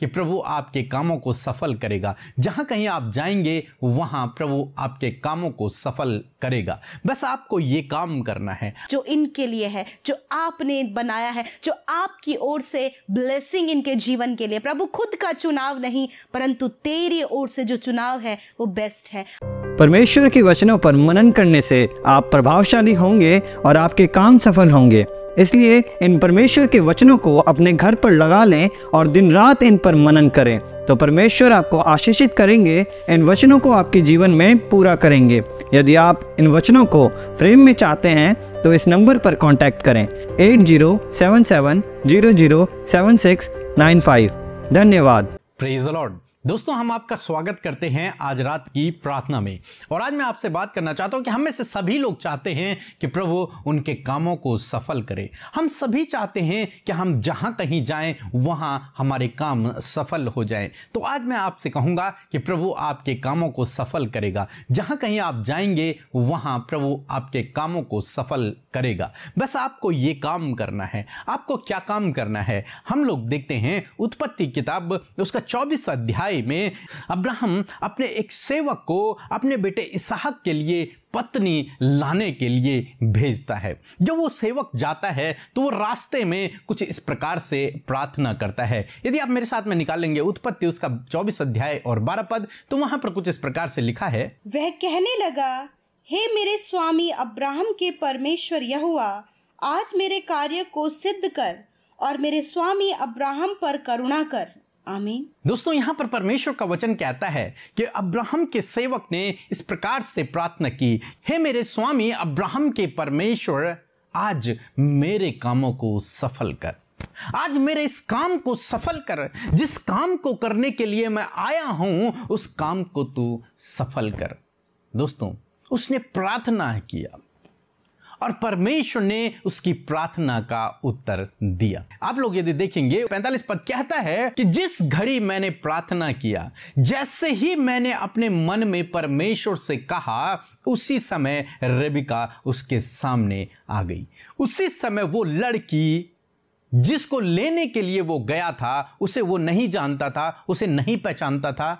कि प्रभु आपके कामों को सफल करेगा जहाँ कहीं आप जाएंगे वहां प्रभु आपके कामों को सफल करेगा बस आपको ये काम करना है जो इनके लिए है जो आपने बनाया है जो आपकी ओर से ब्लेसिंग इनके जीवन के लिए प्रभु खुद का चुनाव नहीं परंतु तेरी ओर से जो चुनाव है वो बेस्ट है परमेश्वर के वचनों पर मनन करने से आप प्रभावशाली होंगे और आपके काम सफल होंगे इसलिए इन परमेश्वर के वचनों को अपने घर पर लगा लें और दिन रात इन पर मनन करें तो परमेश्वर आपको आशीषित करेंगे इन वचनों को आपके जीवन में पूरा करेंगे यदि आप इन वचनों को फ्रेम में चाहते हैं तो इस नंबर पर कांटेक्ट करें eight zero seven seven zero zero seven six nine five धन्यवाद दोस्तों हम आपका स्वागत करते हैं आज रात की प्रार्थना में और आज मैं आपसे बात करना चाहता हूं कि हम में से सभी लोग चाहते हैं कि प्रभु उनके कामों को सफल करे हम सभी चाहते हैं कि हम जहां कहीं जाएं वहां हमारे काम सफल हो जाएं तो आज मैं आपसे कहूंगा कि प्रभु आपके कामों को सफल करेगा जहां कहीं आप जाएंगे वहां प्रभु आपके कामों को सफल करेगा बस आपको ये काम करना है आपको क्या काम करना है हम लोग देखते हैं उत्पत्ति किताब उसका चौबीस अध्याय अध्याय में अब्राहम अपने एक सेवक को अपने बेटे इसहाक के लिए पत्नी लाने के लिए भेजता है जब वो सेवक जाता है तो वो रास्ते में कुछ इस प्रकार से प्रार्थना करता है यदि आप मेरे साथ में निकालेंगे उत्पत्ति उसका चौबीस अध्याय और बारह पद तो वहां पर कुछ इस प्रकार से लिखा है वह कहने लगा हे मेरे स्वामी अब्राहम के परमेश्वर यह हुआ आज मेरे कार्य को सिद्ध कर और मेरे स्वामी अब्राहम पर करुणा कर आमीन दोस्तों यहाँ पर परमेश्वर का वचन कहता है कि अब्राहम के सेवक ने इस प्रकार से प्रार्थना की हे मेरे स्वामी अब्राहम के परमेश्वर आज मेरे कामों को सफल कर आज मेरे इस काम को सफल कर जिस काम को करने के लिए मैं आया हूं उस काम को तू सफल कर दोस्तों उसने प्रार्थना किया और परमेश्वर ने उसकी प्रार्थना का उत्तर दिया आप लोग यदि देखेंगे पैंतालीस पद कहता है कि जिस घड़ी मैंने प्रार्थना किया जैसे ही मैंने अपने मन में परमेश्वर से कहा उसी समय रेबिका उसके सामने आ गई उसी समय वो लड़की जिसको लेने के लिए वो गया था उसे वो नहीं जानता था उसे नहीं पहचानता था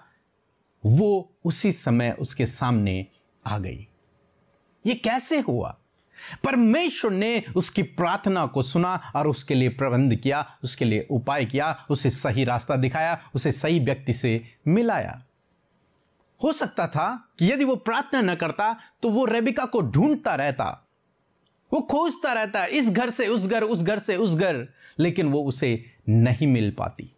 वो उसी समय उसके सामने आ गई ये कैसे हुआ परमेश्वर ने उसकी प्रार्थना को सुना और उसके लिए प्रबंध किया उसके लिए उपाय किया उसे सही रास्ता दिखाया उसे सही व्यक्ति से मिलाया हो सकता था कि यदि वो प्रार्थना न करता तो वो रेबिका को ढूंढता रहता वो खोजता रहता इस घर से उस घर उस घर से उस घर लेकिन वो उसे नहीं मिल पाती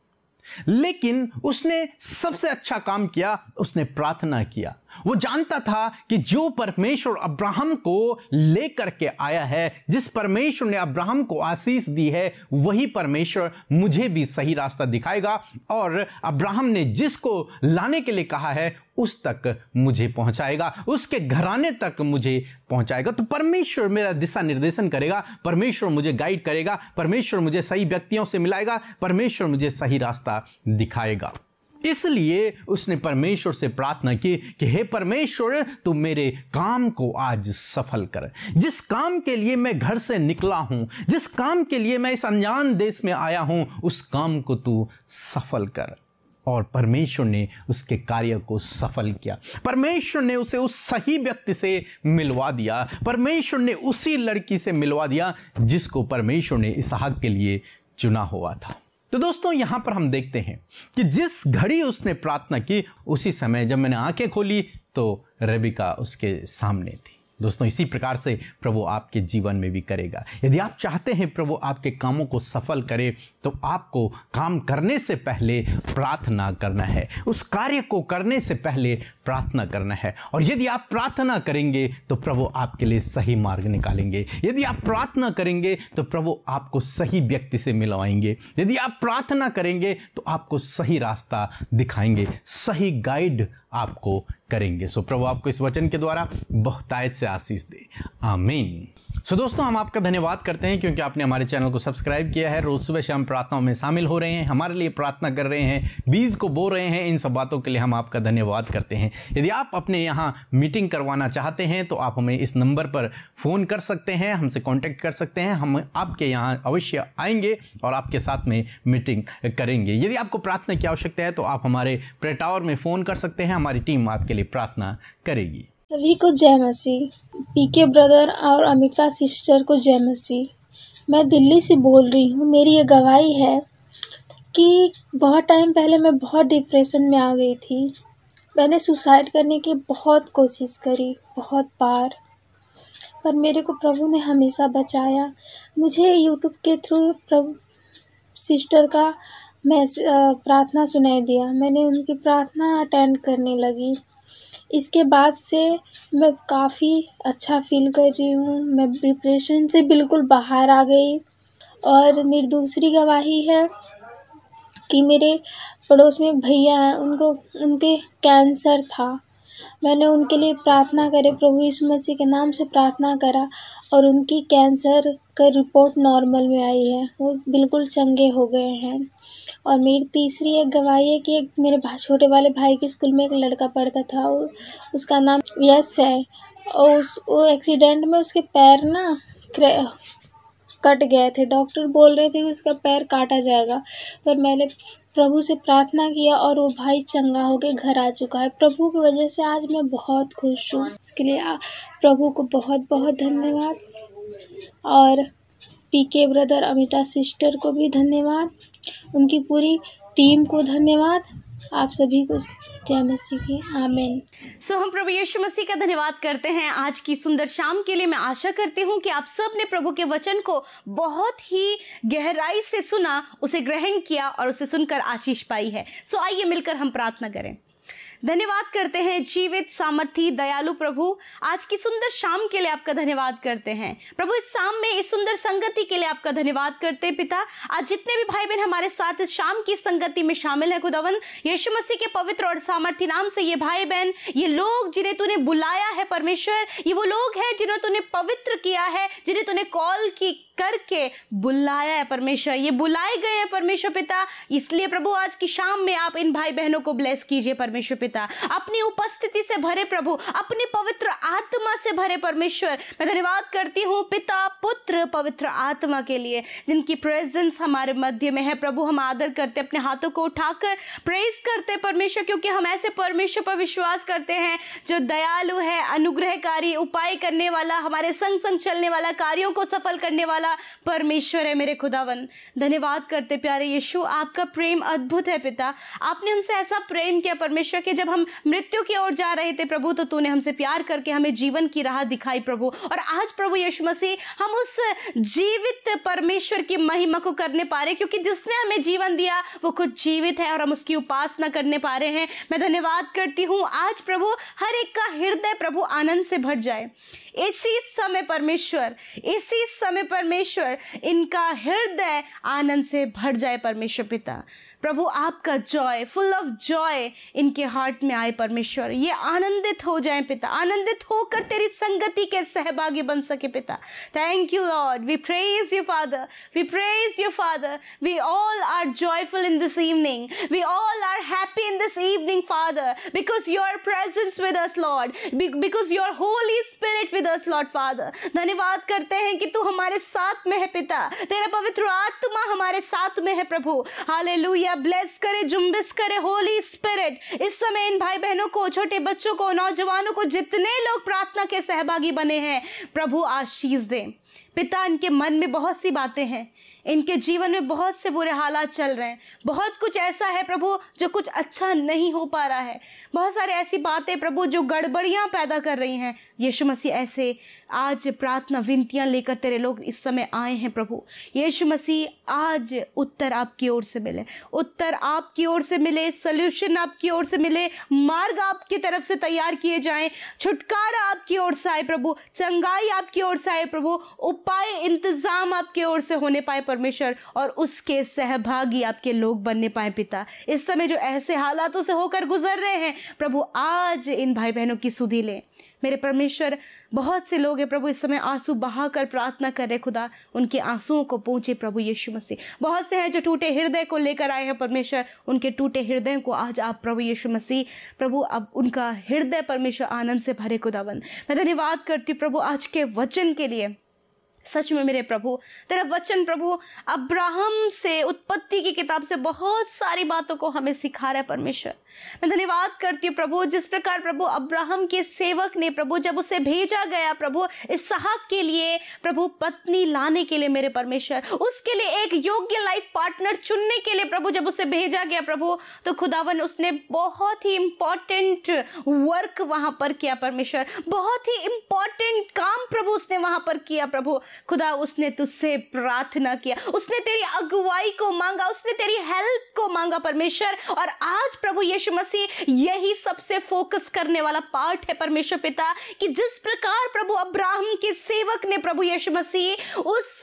लेकिन उसने सबसे अच्छा काम किया उसने प्रार्थना किया वो जानता था कि जो परमेश्वर अब्राहम को लेकर के आया है जिस परमेश्वर ने अब्राहम को आशीष दी है वही परमेश्वर मुझे भी सही रास्ता दिखाएगा और अब्राहम ने जिसको लाने के लिए कहा है उस तक मुझे पहुंचाएगा उसके घराने तक मुझे पहुंचाएगा तो परमेश्वर मेरा दिशा निर्देशन करेगा परमेश्वर मुझे गाइड करेगा परमेश्वर मुझे सही व्यक्तियों से मिलाएगा परमेश्वर मुझे सही रास्ता दिखाएगा इसलिए उसने परमेश्वर से प्रार्थना की कि हे परमेश्वर तू मेरे काम को आज सफल कर जिस काम के लिए मैं घर से निकला हूं जिस काम के लिए मैं इस अनजान देश में आया हूं उस काम को तू सफल कर और परमेश्वर ने उसके कार्य को सफल किया परमेश्वर ने उसे उस सही व्यक्ति से मिलवा दिया परमेश्वर ने उसी लड़की से मिलवा दिया जिसको परमेश्वर ने इसहाक के लिए चुना हुआ था तो दोस्तों यहां पर हम देखते हैं कि जिस घड़ी उसने प्रार्थना की उसी समय जब मैंने आंखें खोली तो रबिका उसके सामने थी दोस्तों इसी प्रकार से प्रभु आपके जीवन में भी करेगा यदि आप चाहते हैं प्रभु आपके कामों को सफल करे तो आपको काम करने से पहले प्रार्थना करना है उस कार्य को करने से पहले प्रार्थना करना है और यदि आप प्रार्थना करेंगे तो प्रभु आपके लिए सही मार्ग निकालेंगे यदि आप प्रार्थना करेंगे तो प्रभु आपको सही व्यक्ति से मिलवाएंगे यदि आप प्रार्थना करेंगे तो आपको सही रास्ता दिखाएंगे सही गाइड आपको करेंगे सो प्रभु आपको इस वचन के द्वारा बहुतायत से आशीष दे आमीन सो so, दोस्तों हम आपका धन्यवाद करते हैं क्योंकि आपने हमारे चैनल को सब्सक्राइब किया है रोज सुबह शाम प्रार्थनाओं में शामिल हो रहे हैं हमारे लिए प्रार्थना कर रहे हैं बीज को बो रहे हैं इन सब बातों के लिए हम आपका धन्यवाद करते हैं यदि आप अपने यहाँ मीटिंग करवाना चाहते हैं तो आप हमें इस नंबर पर फ़ोन कर सकते हैं हमसे कॉन्टैक्ट कर सकते हैं हम आपके यहाँ अवश्य आएंगे और आपके साथ में मीटिंग करेंगे यदि आपको प्रार्थना की आवश्यकता है तो आप हमारे प्रेटावर में फ़ोन कर सकते हैं हमारी टीम आपके लिए प्रार्थना करेगी सभी को जय मसीह पीके ब्रदर और अमिता सिस्टर को जय मसीह मैं दिल्ली से बोल रही हूँ मेरी ये गवाही है कि बहुत टाइम पहले मैं बहुत डिप्रेशन में आ गई थी मैंने सुसाइड करने की बहुत कोशिश करी बहुत बार पर मेरे को प्रभु ने हमेशा बचाया मुझे यूट्यूब के थ्रू प्रभु सिस्टर का मैं प्रार्थना सुनाई दिया मैंने उनकी प्रार्थना अटेंड करने लगी इसके बाद से मैं काफ़ी अच्छा फील कर रही हूँ मैं डिप्रेशन से बिल्कुल बाहर आ गई और मेरी दूसरी गवाही है कि मेरे पड़ोस में एक भैया हैं उनको उनके कैंसर था मैंने उनके लिए प्रार्थना करे प्रभु यीशु मसीह के नाम से प्रार्थना करा और उनकी कैंसर का रिपोर्ट नॉर्मल में आई है वो बिल्कुल चंगे हो गए हैं और मेरी तीसरी एक गवाही है कि एक मेरे छोटे वाले भाई के स्कूल में एक लड़का पढ़ता था उसका नाम यस है और उस वो एक्सीडेंट में उसके पैर ना कट गए थे डॉक्टर बोल रहे थे कि उसका पैर काटा जाएगा पर मैंने प्रभु से प्रार्थना किया और वो भाई चंगा होकर घर आ चुका है प्रभु की वजह से आज मैं बहुत खुश हूँ उसके लिए प्रभु को बहुत बहुत धन्यवाद और पी के ब्रदर अमिता सिस्टर को भी धन्यवाद उनकी पूरी टीम को धन्यवाद आप सभी को जय मसीह की आमीन सो हम प्रभु यीशु मसीह का धन्यवाद करते हैं आज की सुंदर शाम के लिए मैं आशा करती हूँ कि आप सब ने प्रभु के वचन को बहुत ही गहराई से सुना उसे ग्रहण किया और उसे सुनकर आशीष पाई है सो आइए मिलकर हम प्रार्थना करें धन्यवाद करते हैं जीवित सामर्थी दयालु प्रभु आज की सुंदर शाम के लिए आपका धन्यवाद करते हैं प्रभु इस शाम में इस सुंदर संगति के लिए आपका धन्यवाद करते हैं पिता आज जितने भी भाई बहन हमारे साथ इस शाम की संगति में शामिल है खुदावन यीशु मसीह के पवित्र और सामर्थ्य नाम से ये भाई बहन ये लोग जिन्हें तूने बुलाया है परमेश्वर ये वो लोग हैं जिन्हें तूने पवित्र किया है जिन्हें तूने कॉल की करके बुलाया है परमेश्वर ये बुलाए गए हैं परमेश्वर पिता इसलिए प्रभु आज की शाम में आप इन भाई बहनों को ब्लेस कीजिए परमेश्वर पिता पिता अपनी उपस्थिति से भरे प्रभु अपनी पवित्र आत्मा से भरे परमेश्वर मैं धन्यवाद करती हूँ पिता पुत्र पवित्र आत्मा के लिए जिनकी प्रेजेंस हमारे मध्य में है प्रभु हम आदर करते अपने हाथों को उठाकर प्रेस करते परमेश्वर क्योंकि हम ऐसे परमेश्वर पर विश्वास करते हैं जो दयालु है अनुग्रहकारी उपाय करने वाला हमारे संग संग चलने वाला कार्यों को सफल करने वाला परमेश्वर है मेरे खुदावन धन्यवाद करते प्यारे यीशु आपका प्रेम अद्भुत है पिता आपने हमसे ऐसा प्रेम किया परमेश्वर के जब हम मृत्यु की ओर जा रहे थे प्रभु तो तूने हमसे प्यार करके हमें जीवन की राह दिखाई प्रभु और आज प्रभु यीशु मसीह हम उस जीवित परमेश्वर की महिमा को करने पा रहे क्योंकि जिसने हमें जीवन दिया वो खुद जीवित है और हम उसकी उपासना करने पा रहे हैं मैं धन्यवाद करती हूँ आज प्रभु हर एक का हृदय प्रभु आनंद से भर जाए इसी समय परमेश्वर इसी समय परमेश्वर इनका हृदय आनंद से भर जाए परमेश्वर पिता प्रभु आपका जॉय फुल ऑफ जॉय इनके हार्ट हार्ट में आए परमेश्वर ये आनंदित हो जाए पिता आनंदित होकर तेरी संगति के सहभागी बन सके पिता thank you lord we praise you father we praise you father we all are joyful in this evening we all are happy in this evening father because you are presence with us lord because you are holy spirit with us lord father धन्यवाद करते हैं कि तू हमारे साथ में है पिता तेरा पवित्र आत्मा हमारे साथ में है प्रभु हालेलुया ब्लेस करे जुम्बिस करे होली स्पिरिट इस समय में इन भाई बहनों को छोटे बच्चों को नौजवानों को जितने लोग प्रार्थना के सहभागी बने हैं प्रभु आशीष दें पिता इनके मन में बहुत सी बातें हैं इनके जीवन में बहुत से बुरे हालात चल रहे हैं बहुत कुछ ऐसा है प्रभु जो कुछ अच्छा नहीं हो पा रहा है बहुत सारे ऐसी बातें प्रभु जो गड़बड़ियाँ पैदा कर रही हैं यीशु मसीह ऐसे आज प्रार्थना विनतियाँ लेकर तेरे लोग इस समय आए हैं प्रभु यीशु मसीह आज उत्तर आपकी ओर से मिले उत्तर आपकी ओर से मिले सल्यूशन आपकी ओर से मिले मार्ग आपकी तरफ से तैयार किए जाएँ छुटकारा आपकी ओर से आए प्रभु चंगाई आपकी ओर से आए प्रभु उप उपाय इंतजाम आपके ओर से होने पाए परमेश्वर और उसके सहभागी आपके लोग बनने पाए पिता इस समय जो ऐसे हालातों से होकर गुजर रहे हैं प्रभु आज इन भाई बहनों की सुधी लें मेरे परमेश्वर बहुत से लोग हैं प्रभु इस समय आंसू बहा कर प्रार्थना कर रहे खुदा उनके आंसुओं को पहुंचे प्रभु यीशु मसीह बहुत से हैं जो टूटे हृदय को लेकर आए हैं परमेश्वर उनके टूटे हृदय को आज आप प्रभु यीशु मसीह प्रभु अब उनका हृदय परमेश्वर आनंद से भरे खुदावन मैं धन्यवाद करती हूँ प्रभु आज के वचन के लिए सच में मेरे प्रभु तेरा वचन प्रभु अब्राहम से उत्पत्ति की किताब से बहुत सारी बातों को हमें सिखा रहा है परमेश्वर मैं धन्यवाद करती हूँ प्रभु जिस प्रकार प्रभु अब्राहम के सेवक ने प्रभु जब उसे भेजा गया प्रभु इस इसहाक के लिए प्रभु पत्नी लाने के लिए मेरे परमेश्वर उसके लिए एक योग्य लाइफ पार्टनर चुनने के लिए प्रभु जब उसे भेजा गया प्रभु तो खुदावन उसने बहुत ही इंपॉर्टेंट वर्क वहाँ पर किया परमेश्वर बहुत ही इंपॉर्टेंट काम प्रभु उसने वहाँ पर किया प्रभु खुदा उसने तुझसे प्रार्थना किया उसने तेरी अगुवाई को मांगा उसने तेरी हेल्प को मांगा परमेश्वर और आज प्रभु यीशु मसीह यही सबसे फोकस करने वाला पार्ट है परमेश्वर पिता कि जिस प्रकार प्रभु अब्राहम के सेवक ने प्रभु यीशु मसीह उस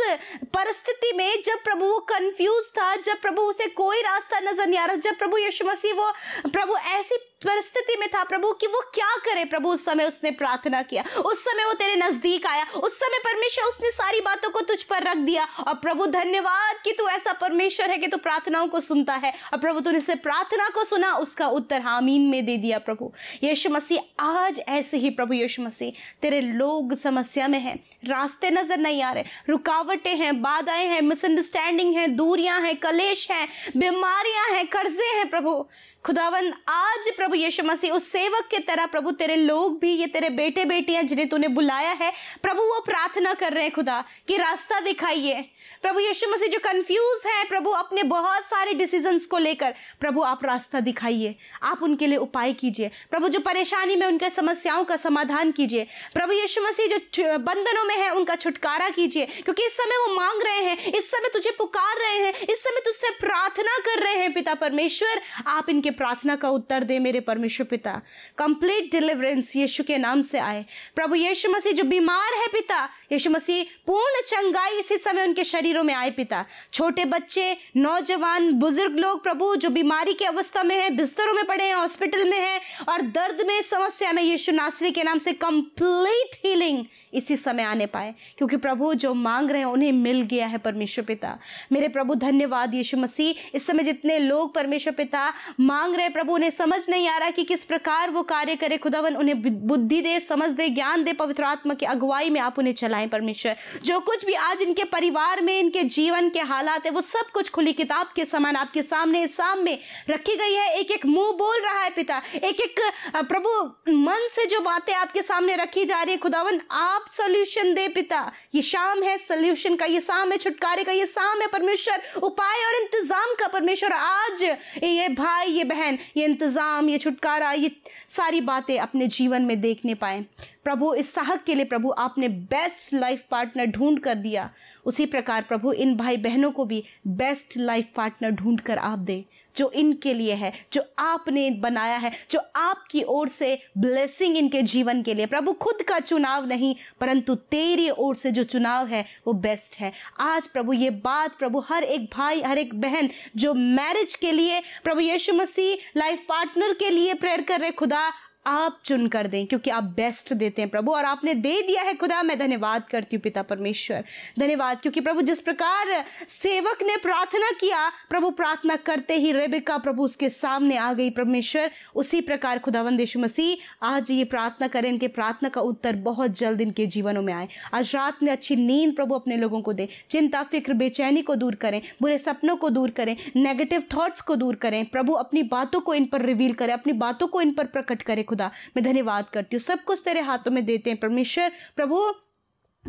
परिस्थिति में जब प्रभु वो कंफ्यूज था जब प्रभु उसे कोई रास्ता नजर नहीं आ रहा जब प्रभु यीशु मसीह वो प्रभु ऐसी परिस्थिति में था प्रभु कि वो क्या करे प्रभु उस समय उसने प्रार्थना किया उस समय वो तेरे नजदीक आया उस समय परमेश्वर उसने सारी बातों को तुझ पर रख दिया और प्रभु धन्यवाद कि तू ऐसा परमेश्वर है कि तू प्रार्थनाओं को सुनता है और प्रभु तूने से प्रार्थना को सुना उसका उत्तर हामीन में दे दिया प्रभु यीशु मसीह आज ऐसे ही प्रभु यीशु मसीह तेरे लोग समस्या में है रास्ते नजर नहीं आ रहे रुकावटें हैं बाधाएं हैं मिसअंडरस्टैंडिंग है दूरियां हैं कलेश हैं बीमारियां हैं कर्जे हैं प्रभु खुदावन आज प्रभु प्रभु यीशु मसीह उस सेवक के तरह प्रभु तेरे लोग भी ये तेरे बेटे बेटियां जिन्हें तूने बुलाया है प्रभु वो प्रार्थना कर रहे हैं खुदा कि रास्ता दिखाइए प्रभु यीशु मसीह जो कंफ्यूज है प्रभु अपने बहुत सारे डिसीजंस को लेकर प्रभु आप रास्ता दिखाइए आप उनके लिए उपाय कीजिए प्रभु जो परेशानी में उनके समस्याओं का समाधान कीजिए प्रभु यीशु मसीह जो बंधनों में है उनका छुटकारा कीजिए क्योंकि इस समय वो मांग रहे हैं इस समय तुझे पुकार रहे हैं इस समय तुझसे प्रार्थना कर रहे हैं पिता परमेश्वर आप इनके प्रार्थना का उत्तर दे मेरे स्वर्गीय परमेश्वर पिता कंप्लीट डिलीवरेंस यीशु के नाम से आए प्रभु यीशु मसीह जो बीमार है पिता यीशु मसीह पूर्ण चंगाई इसी समय उनके शरीरों में आए पिता छोटे बच्चे नौजवान बुजुर्ग लोग प्रभु जो बीमारी की अवस्था में है बिस्तरों में पड़े हैं हॉस्पिटल में है और दर्द में समस्या में यीशु नासरी के नाम से कंप्लीट हीलिंग इसी समय आने पाए क्योंकि प्रभु जो मांग रहे हैं उन्हें मिल गया है परमेश्वर पिता मेरे प्रभु धन्यवाद यीशु मसीह इस समय जितने लोग परमेश्वर पिता मांग रहे प्रभु उन्हें समझ नहीं नहीं आ रहा कि किस प्रकार वो कार्य करे खुदावन उन्हें बुद्धि दे समझ दे ज्ञान दे पवित्र आत्मा की अगुवाई में आप उन्हें चलाएं परमेश्वर जो कुछ भी आज इनके परिवार में इनके जीवन के हालात है वो सब कुछ खुली किताब के समान आपके सामने साम में रखी गई है एक एक मुंह बोल रहा है पिता एक एक प्रभु मन से जो बातें आपके सामने रखी जा रही है खुदावन आप सोल्यूशन दे पिता ये शाम है सोल्यूशन का ये शाम है छुटकारे का ये शाम है परमेश्वर उपाय और इंतजाम का परमेश्वर आज ये भाई ये बहन ये इंतजाम ये छुटकारा ये सारी बातें अपने जीवन में देखने पाए प्रभु इस साहक के लिए प्रभु आपने बेस्ट लाइफ पार्टनर ढूंढ कर दिया उसी प्रकार प्रभु इन भाई बहनों को भी बेस्ट लाइफ पार्टनर ढूंढ कर आप दे जो इनके लिए है जो आपने बनाया है जो आपकी ओर से ब्लेसिंग इनके जीवन के लिए प्रभु खुद का चुनाव नहीं परंतु तेरी ओर से जो चुनाव है वो बेस्ट है आज प्रभु ये बात प्रभु हर एक भाई हर एक बहन जो मैरिज के लिए प्रभु यीशु मसीह लाइफ पार्टनर के लिए प्रेयर कर रहे खुदा आप चुन कर दें क्योंकि आप बेस्ट देते हैं प्रभु और आपने दे दिया है खुदा मैं धन्यवाद करती हूँ पिता परमेश्वर धन्यवाद क्योंकि प्रभु जिस प्रकार सेवक ने प्रार्थना किया प्रभु प्रार्थना करते ही रेबिका प्रभु उसके सामने आ गई परमेश्वर उसी प्रकार खुदा यीशु मसीह आज ये प्रार्थना करें इनके प्रार्थना का उत्तर बहुत जल्द इनके जीवनों में आए आज रात में अच्छी नींद प्रभु अपने लोगों को दे चिंता फिक्र बेचैनी को दूर करें बुरे सपनों को दूर करें नेगेटिव थॉट्स को दूर करें प्रभु अपनी बातों को इन पर रिवील करें अपनी बातों को इन पर प्रकट करें खुदा खुदा मैं धन्यवाद करती हूँ सब कुछ तेरे हाथों में देते हैं परमेश्वर प्रभु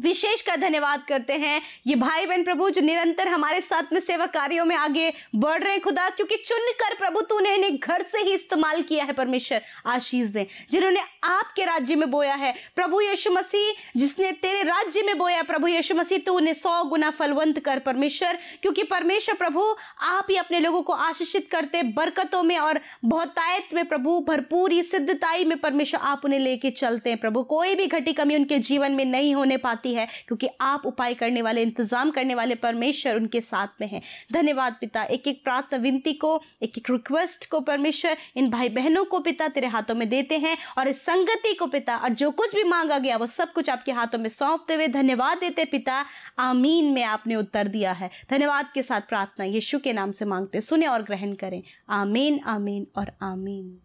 विशेष का धन्यवाद करते हैं ये भाई बहन प्रभु जो निरंतर हमारे साथ में सेवा कार्यों में आगे बढ़ रहे हैं खुदा क्योंकि चुन कर प्रभु तूने इन्हें घर से ही इस्तेमाल किया है परमेश्वर आशीष दें जिन्होंने आपके राज्य में बोया है प्रभु यीशु मसीह जिसने तेरे राज्य में बोया प्रभु यीशु मसीह तू उन्हें सौ गुना फलवंत कर परमेश्वर क्योंकि परमेश्वर प्रभु आप ही अपने लोगों को आशीषित करते बरकतों में और बहुतायत में प्रभु भरपूरी सिद्धताई में परमेश्वर आप उन्हें लेके चलते हैं प्रभु कोई भी घटी कमी उनके जीवन में नहीं होने पाती पाती है क्योंकि आप उपाय करने वाले इंतजाम करने वाले परमेश्वर उनके साथ में हैं धन्यवाद पिता एक एक प्रार्थना विनती को एक एक रिक्वेस्ट को परमेश्वर इन भाई बहनों को पिता तेरे हाथों में देते हैं और इस संगति को पिता और जो कुछ भी मांगा गया वो सब कुछ आपके हाथों में सौंपते हुए धन्यवाद देते पिता आमीन में आपने उत्तर दिया है धन्यवाद के साथ प्रार्थना यीशु के नाम से मांगते सुने और ग्रहण करें आमीन आमीन और आमीन